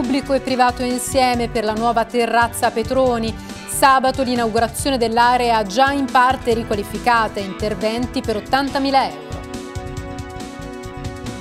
pubblico e privato insieme per la nuova terrazza Petroni. Sabato l'inaugurazione dell'area già in parte riqualificata, interventi per 80.000 euro.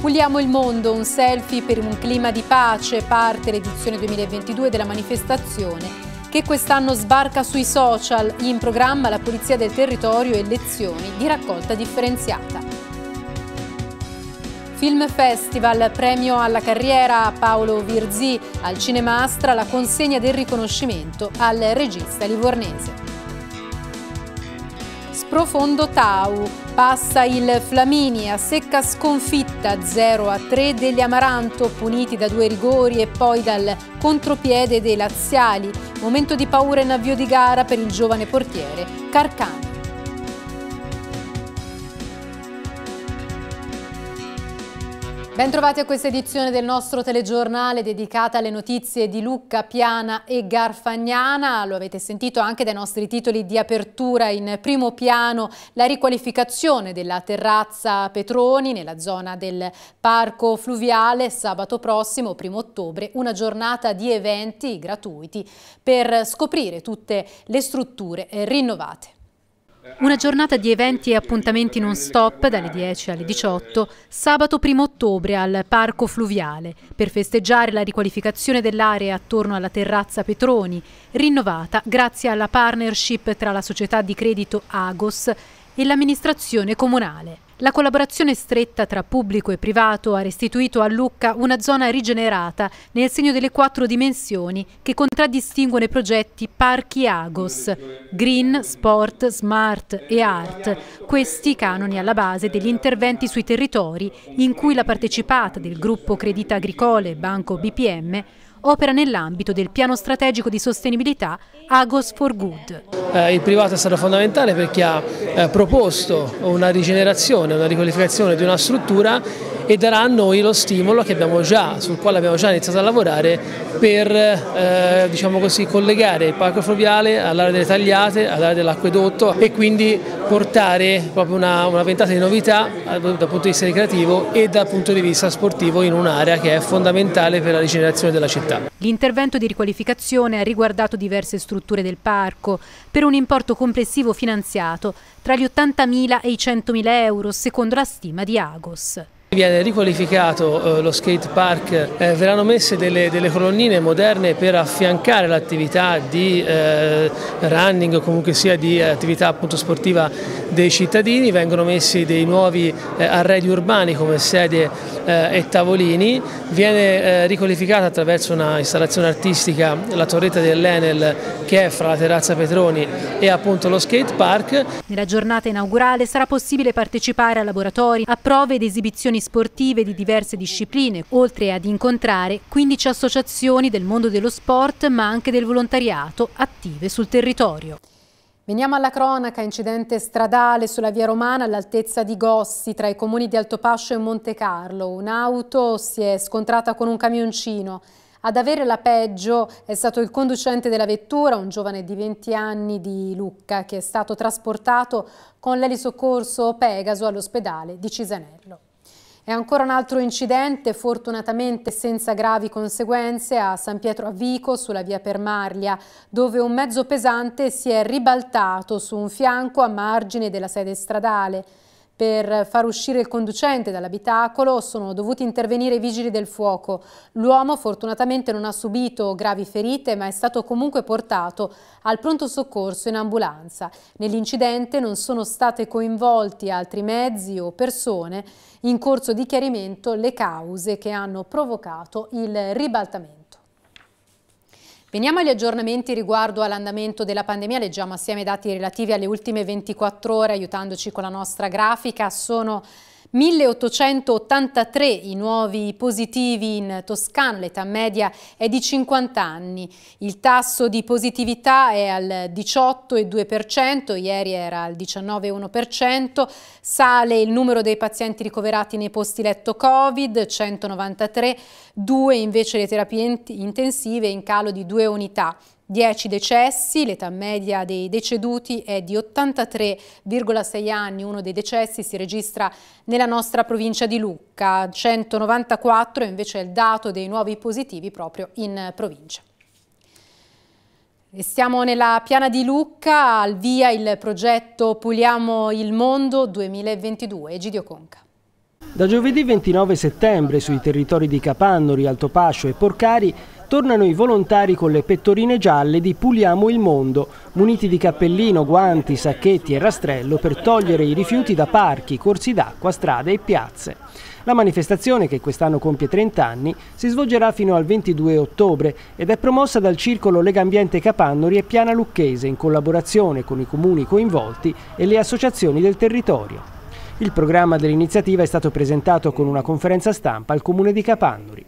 Puliamo il mondo, un selfie per un clima di pace, parte l'edizione 2022 della manifestazione che quest'anno sbarca sui social, in programma la pulizia del territorio e lezioni di raccolta differenziata. Film Festival, premio alla carriera a Paolo Virzì, al Cinema Astra la consegna del riconoscimento al regista livornese. Sprofondo Tau, passa il Flamini a secca sconfitta 0 3 degli Amaranto, puniti da due rigori e poi dal contropiede dei Laziali. Momento di paura in avvio di gara per il giovane portiere Carcano. Bentrovati a questa edizione del nostro telegiornale dedicata alle notizie di Lucca, Piana e Garfagnana. Lo avete sentito anche dai nostri titoli di apertura in primo piano la riqualificazione della terrazza Petroni nella zona del parco fluviale sabato prossimo, primo ottobre, una giornata di eventi gratuiti per scoprire tutte le strutture rinnovate. Una giornata di eventi e appuntamenti non stop dalle 10 alle 18, sabato 1 ottobre al Parco Fluviale, per festeggiare la riqualificazione dell'area attorno alla terrazza Petroni, rinnovata grazie alla partnership tra la società di credito Agos e l'amministrazione comunale. La collaborazione stretta tra pubblico e privato ha restituito a Lucca una zona rigenerata nel segno delle quattro dimensioni che contraddistinguono i progetti Parchi Agos, Green, Sport, Smart e Art, questi canoni alla base degli interventi sui territori in cui la partecipata del gruppo Credita Agricole Banco BPM opera nell'ambito del piano strategico di sostenibilità Agos for Good. Eh, il privato è stato fondamentale perché ha eh, proposto una rigenerazione, una riqualificazione di una struttura e darà a noi lo stimolo già, sul quale abbiamo già iniziato a lavorare per eh, diciamo così, collegare il parco fluviale all'area delle tagliate, all'area dell'acquedotto e quindi portare proprio una, una ventata di novità eh, dal punto di vista ricreativo e dal punto di vista sportivo in un'area che è fondamentale per la rigenerazione della città. L'intervento di riqualificazione ha riguardato diverse strutture del parco per un importo complessivo finanziato tra gli 80.000 e i 100.000 euro secondo la stima di Agos. Viene riqualificato eh, lo skate park, eh, verranno messe delle, delle, colonnine moderne per affiancare l'attività di eh, running o comunque sia di attività appunto, sportiva dei cittadini, vengono messi dei nuovi eh, arredi urbani come sedie eh, e tavolini, viene eh, riqualificata attraverso una installazione artistica la torretta dell'Enel che è fra la terrazza Petroni e appunto lo skate park. Nella giornata inaugurale sarà possibile partecipare a laboratori, a prove ed esibizioni federazioni sportive di diverse discipline, oltre ad incontrare 15 associazioni del mondo dello sport ma anche del volontariato attive sul territorio. Veniamo alla cronaca, incidente stradale sulla via romana all'altezza di Gossi tra i comuni di Altopascio e Monte Carlo. Un'auto si è scontrata con un camioncino. Ad avere la peggio è stato il conducente della vettura, un giovane di 20 anni di Lucca, che è stato trasportato con l'elisoccorso Pegaso all'ospedale di Cisanello. E ancora un altro incidente, fortunatamente senza gravi conseguenze, a San Pietro a Vico, sulla via Permarlia, dove un mezzo pesante si è ribaltato su un fianco a margine della sede stradale per far uscire il conducente dall'abitacolo sono dovuti intervenire i vigili del fuoco. L'uomo fortunatamente non ha subito gravi ferite ma è stato comunque portato al pronto soccorso in ambulanza. Nell'incidente non sono state coinvolti altri mezzi o persone in corso di chiarimento le cause che hanno provocato il ribaltamento. Veniamo agli aggiornamenti riguardo all'andamento della pandemia, leggiamo assieme i dati relativi alle ultime 24 ore aiutandoci con la nostra grafica, sono 1883 i nuovi positivi in Toscana, l'età media è di 50 anni. Il tasso di positività è al 18,2%, ieri era al 19,1%, sale il numero dei pazienti ricoverati nei posti letto Covid, 193, due invece le terapie intensive in calo di 2 unità. 10 decessi, l'età media dei deceduti è di 83,6 anni, uno dei decessi si registra nella nostra provincia di Lucca, 194 invece è il dato dei nuovi positivi proprio in provincia. siamo nella piana di Lucca, al via il progetto Puliamo il Mondo 2022, Egidio Conca. Da giovedì 29 settembre sui territori di Capannori, Altopascio e Porcari tornano i volontari con le pettorine gialle di Puliamo il Mondo, muniti di cappellino, guanti, sacchetti e rastrello per togliere i rifiuti da parchi, corsi d'acqua, strade e piazze. La manifestazione, che quest'anno compie 30 anni, si svolgerà fino al 22 ottobre ed è promossa dal Circolo Legambiente Capannori e Piana Lucchese in collaborazione con i comuni coinvolti e le associazioni del territorio. Il programma dell'iniziativa è stato presentato con una conferenza stampa al comune di Capannori.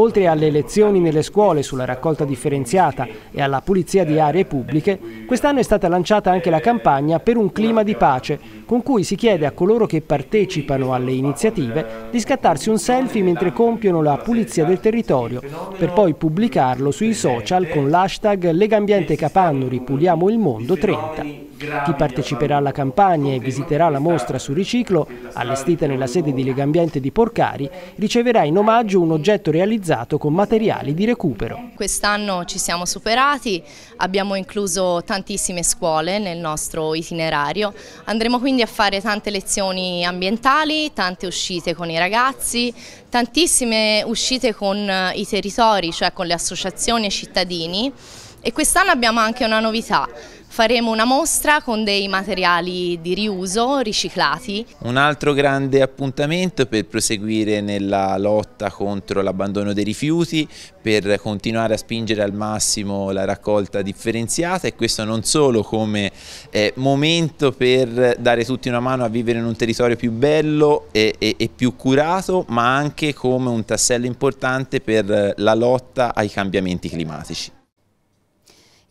Oltre alle lezioni nelle scuole sulla raccolta differenziata e alla pulizia di aree pubbliche, quest'anno è stata lanciata anche la campagna per un clima di pace, con cui si chiede a coloro che partecipano alle iniziative di scattarsi un selfie mentre compiono la pulizia del territorio, per poi pubblicarlo sui social con l'hashtag Legambiente Capannori Puliamo il Mondo 30. Chi parteciperà alla campagna e visiterà la mostra su riciclo, allestita nella sede di Legambiente di Porcari, riceverà in omaggio un oggetto realizzato con materiali di recupero. Quest'anno ci siamo superati, abbiamo incluso tantissime scuole nel nostro itinerario. Andremo quindi a fare tante lezioni ambientali, tante uscite con i ragazzi, tantissime uscite con eh, i territori, cioè con le associazioni e i cittadini e quest'anno abbiamo anche una novità, faremo una mostra con dei materiali di riuso riciclati. Un altro grande appuntamento per proseguire nella lotta contro l'abbandono dei rifiuti, per continuare a spingere al massimo la raccolta differenziata e questo non solo come eh, momento per dare tutti una mano a vivere in un territorio più bello e, e, e più curato, ma anche come un tassello importante per la lotta ai cambiamenti climatici.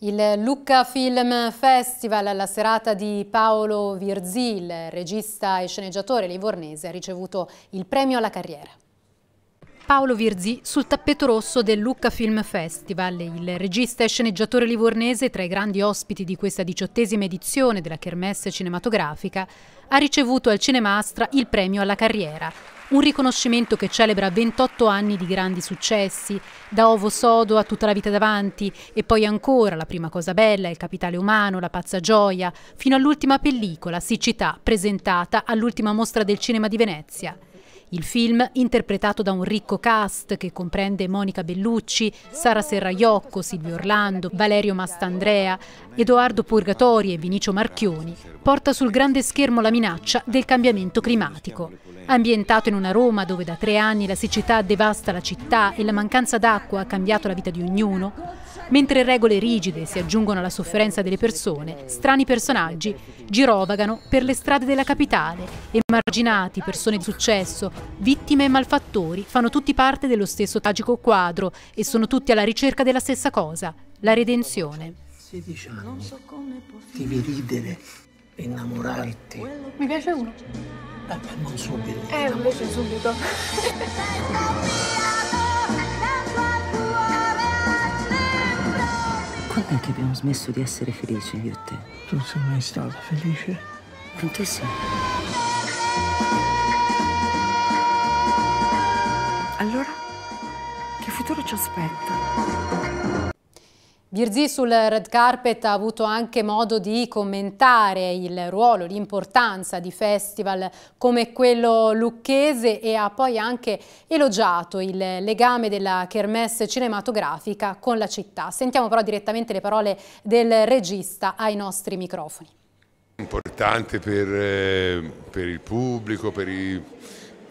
Il Lucca Film Festival alla serata di Paolo Virzil, regista e sceneggiatore livornese, ha ricevuto il premio alla carriera. Paolo Virzì sul tappeto rosso del Lucca Film Festival, il regista e sceneggiatore livornese tra i grandi ospiti di questa diciottesima edizione della Kermesse cinematografica, ha ricevuto al Cinemastra il premio alla carriera, un riconoscimento che celebra 28 anni di grandi successi, da Ovo Sodo a Tutta la vita davanti e poi ancora La prima cosa bella, Il capitale umano, La pazza gioia, fino all'ultima pellicola, Siccità, presentata all'ultima mostra del cinema di Venezia. Il film, interpretato da un ricco cast che comprende Monica Bellucci, Sara Serraiocco, Silvio Orlando, Valerio Mastandrea, Edoardo Purgatori e Vinicio Marchioni, porta sul grande schermo la minaccia del cambiamento climatico. Ambientato in una Roma dove da tre anni la siccità devasta la città e la mancanza d'acqua ha cambiato la vita di ognuno, Mentre regole rigide si aggiungono alla sofferenza delle persone, strani personaggi girovagano per le strade della capitale e marginati, persone di successo, vittime e malfattori fanno tutti parte dello stesso tragico quadro e sono tutti alla ricerca della stessa cosa, la redenzione. 16 anni, devi ridere, innamorarti. Mi piace uno. Beh, non subito. Eh, invece subito. Quando è che abbiamo smesso di essere felici io e te? Tu sei mai stata felice? Prontissimo. Allora, che futuro ci aspetta? Virzì sul red carpet ha avuto anche modo di commentare il ruolo, l'importanza di festival come quello lucchese e ha poi anche elogiato il legame della kermesse cinematografica con la città. Sentiamo però direttamente le parole del regista ai nostri microfoni. Importante per, eh, per il pubblico, per i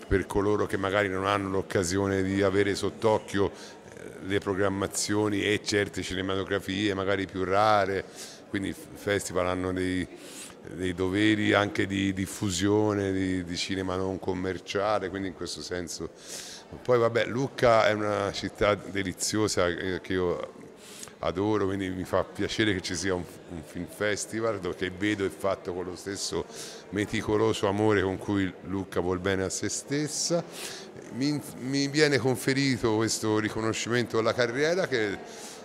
per coloro che magari non hanno l'occasione di avere sott'occhio eh, le programmazioni e certe cinematografie magari più rare, quindi i festival hanno dei, dei doveri anche di diffusione di, di, cinema non commerciale, quindi in questo senso. Poi vabbè, Lucca è una città deliziosa eh, che io adoro, quindi mi fa piacere che ci sia un, un film festival che vedo è fatto con lo stesso meticoloso amore con cui Luca vuol bene a se stessa. Mi, mi viene conferito questo riconoscimento alla carriera che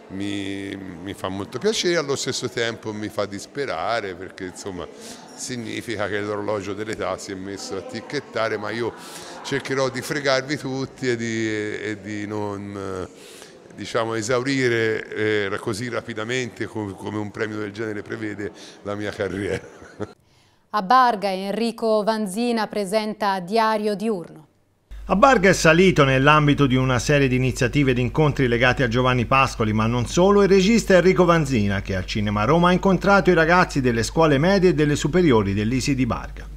mi, mi, fa molto piacere, e allo stesso tempo mi fa disperare perché insomma significa che l'orologio dell'età si è messo a ticchettare, ma io cercherò di fregarvi tutti e di, e di non diciamo, esaurire eh, così rapidamente come un premio del genere prevede la mia carriera. A Barga Enrico Vanzina presenta Diario Diurno. A Barga è salito nell'ambito di una serie di iniziative ed incontri legati a Giovanni Pascoli, ma non solo, il regista Enrico Vanzina che al Cinema Roma ha incontrato i ragazzi delle scuole medie e delle superiori dell'Isi di Barga.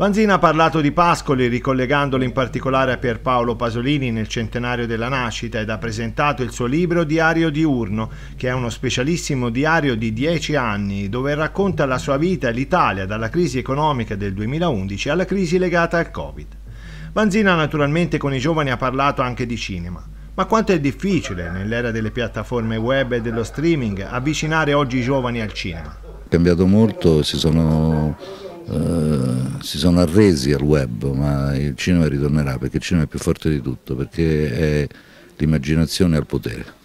Vanzina ha parlato di Pascoli ricollegandolo in particolare a Pierpaolo Pasolini nel centenario della nascita ed ha presentato il suo libro Diario diurno, che è uno specialissimo diario di dieci anni dove racconta la sua vita e l'Italia dalla crisi economica del 2011 alla crisi legata al Covid. Vanzina naturalmente con i giovani ha parlato anche di cinema. Ma quanto è difficile, nell'era delle piattaforme web e dello streaming, avvicinare oggi i giovani al cinema? È cambiato molto, si sono eh, si sono arresi al web, ma il cinema ritornerà perché il cinema è più forte di tutto, perché è l'immaginazione al potere.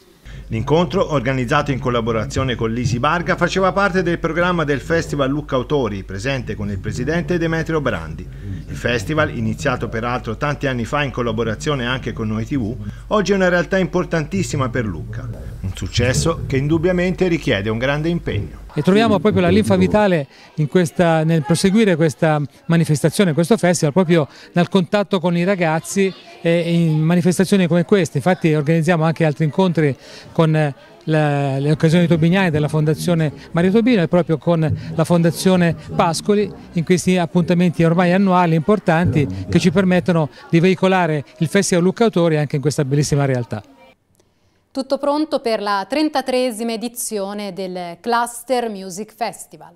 L'incontro, organizzato in collaborazione con Lisi Barga, faceva parte del programma del Festival Lucca Autori, presente con il presidente Demetrio Brandi. Il festival, iniziato peraltro tanti anni fa in collaborazione anche con Noi TV, oggi è una realtà importantissima per Lucca. Successo che indubbiamente richiede un grande impegno. E troviamo proprio la linfa vitale questa, nel proseguire questa manifestazione, questo festival, proprio nel contatto con i ragazzi e in manifestazioni come queste. Infatti organizziamo anche altri incontri con eh, le occasioni tobignane della Fondazione Mario Tobino e proprio con la Fondazione Pascoli in questi appuntamenti ormai annuali importanti che ci permettono di veicolare il Festival Lucca Autori anche in questa bellissima realtà. Tutto pronto per la 33esima edizione del Cluster Music Festival.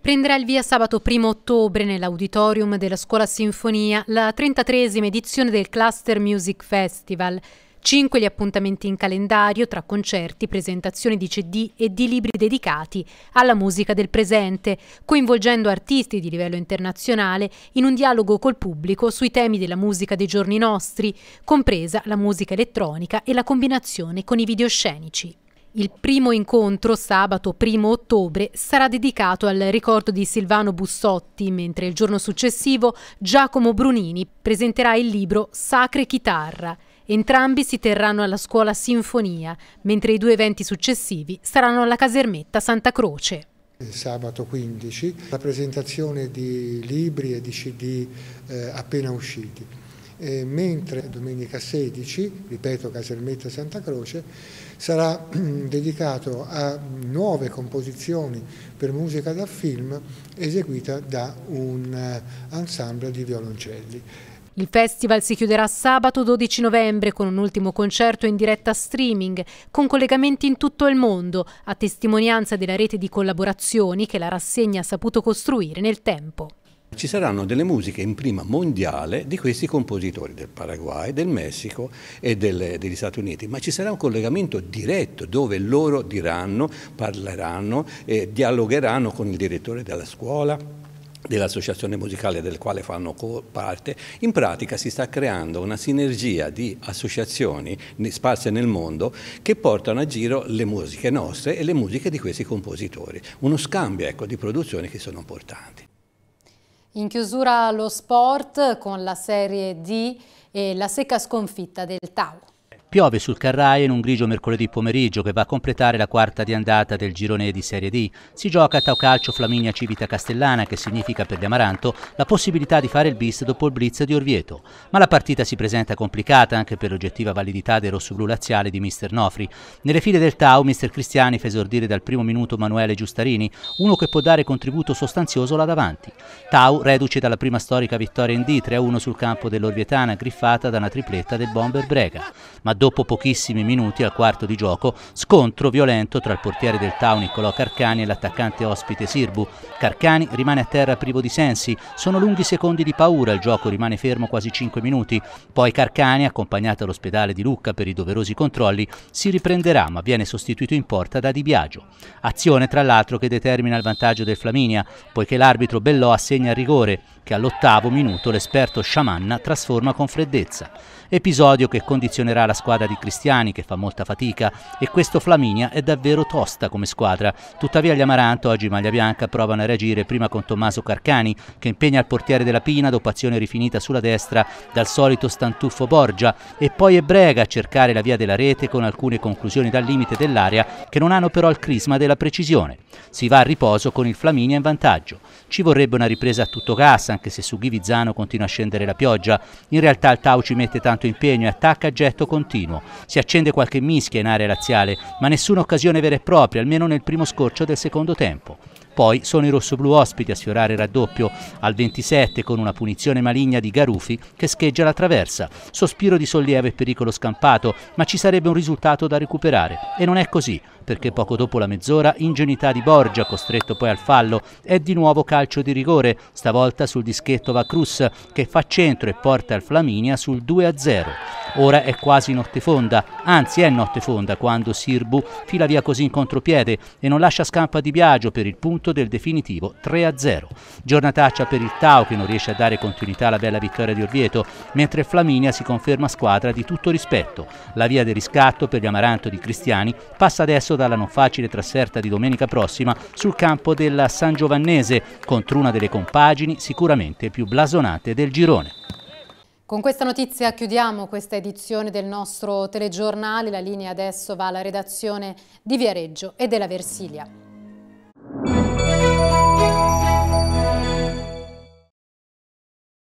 Prenderà il via sabato 1 ottobre nell'auditorium della Scuola Sinfonia la 33esima edizione del Cluster Music Festival. Cinque gli appuntamenti in calendario tra concerti, presentazioni di CD e di libri dedicati alla musica del presente, coinvolgendo artisti di livello internazionale in un dialogo col pubblico sui temi della musica dei giorni nostri, compresa la musica elettronica e la combinazione con i videoscenici. Il primo incontro, sabato 1 ottobre, sarà dedicato al ricordo di Silvano Bussotti, mentre il giorno successivo Giacomo Brunini presenterà il libro Sacre Chitarra, Entrambi si terranno alla scuola Sinfonia, mentre i due eventi successivi saranno alla casermetta Santa Croce. sabato 15 la presentazione di libri e di CD eh, appena usciti, e mentre domenica 16, ripeto Casermetta Santa Croce, sarà mm, dedicato a nuove composizioni per musica da film eseguita da un eh, ensemble di violoncelli. Il festival si chiuderà sabato 12 novembre con un ultimo concerto in diretta streaming, con collegamenti in tutto il mondo, a testimonianza della rete di collaborazioni che la rassegna ha saputo costruire nel tempo. Ci saranno delle musiche in prima mondiale di questi compositori del Paraguay, del Messico e del, degli Stati Uniti, ma ci sarà un collegamento diretto dove loro diranno, parleranno, eh, dialogheranno con il direttore della scuola, dell'associazione musicale del quale fanno parte, in pratica si sta creando una sinergia di associazioni sparse nel mondo che portano a giro le musiche nostre e le musiche di questi compositori, uno scambio ecco, di produzioni che sono importanti. In chiusura lo sport con la Serie D e la secca sconfitta del Tau. Piove sul Carraia in un grigio mercoledì pomeriggio che va a completare la quarta di andata del girone di Serie D. Si gioca a Tau Calcio Flaminia Civita Castellana, che significa per gli Amaranto la possibilità di fare il bis dopo il blitz di Orvieto. Ma la partita si presenta complicata anche per l'oggettiva validità del rossoblu laziale di Mister Nofri. Nelle file del Tau, Mister Cristiani fa esordire dal primo minuto Manuele Giustarini, uno che può dare contributo sostanzioso là davanti. Tau reduce dalla prima storica vittoria in D 3-1 sul campo dell'Orvietana, griffata da una tripletta del Bomber Brega. Ma dopo pochissimi minuti al quarto di gioco, scontro violento tra il portiere del Tau Niccolò Carcani e l'attaccante ospite Sirbu. Carcani rimane a terra privo di sensi, sono lunghi secondi di paura, il gioco rimane fermo quasi 5 minuti. Poi Carcani, accompagnato all'ospedale di Lucca per i doverosi controlli, si riprenderà ma viene sostituito in porta da Di Biagio. Azione tra l'altro che determina il vantaggio del Flaminia, poiché l'arbitro Bellò assegna il rigore che all'ottavo minuto l'esperto Sciamanna trasforma con freddezza episodio che condizionerà la squadra di Cristiani che fa molta fatica e questo Flaminia è davvero tosta come squadra. Tuttavia gli Amaranto oggi maglia bianca provano a reagire prima con Tommaso Carcani che impegna il portiere della Pina dopo azione rifinita sulla destra dal solito Stantuffo Borgia e poi è Brega a cercare la via della rete con alcune conclusioni dal limite dell'area che non hanno però il crisma della precisione. Si va a riposo con il Flaminia in vantaggio. Ci vorrebbe una ripresa a tutto gas anche se su Ghivizzano continua a scendere la pioggia. In realtà il Tau ci mette tanto tanto impegno e attacca a getto continuo. Si accende qualche mischia in area laziale, ma nessuna occasione vera e propria, almeno nel primo scorcio del secondo tempo. Poi sono i rossoblù ospiti a sfiorare il raddoppio al 27 con una punizione maligna di Garufi che scheggia la traversa. Sospiro di sollievo e pericolo scampato, ma ci sarebbe un risultato da recuperare. E non è così perché poco dopo la mezz'ora ingenuità di Borgia, costretto poi al fallo, è di nuovo calcio di rigore, stavolta sul dischetto va che fa centro e porta il Flaminia sul 2-0. Ora è quasi notte fonda, anzi è notte fonda quando Sirbu fila via così in contropiede e non lascia scampa di Biagio per il punto del definitivo 3-0. Giornataccia per il Tau che non riesce a dare continuità alla bella vittoria di Orvieto, mentre Flaminia si conferma squadra di tutto rispetto. La via del riscatto per gli Amaranto di Cristiani passa adesso da dalla non facile trasferta di domenica prossima sul campo della San Giovannese contro una delle compagini sicuramente più blasonate del girone. Con questa notizia chiudiamo questa edizione del nostro telegiornale. La linea adesso va alla redazione di Viareggio e della Versilia.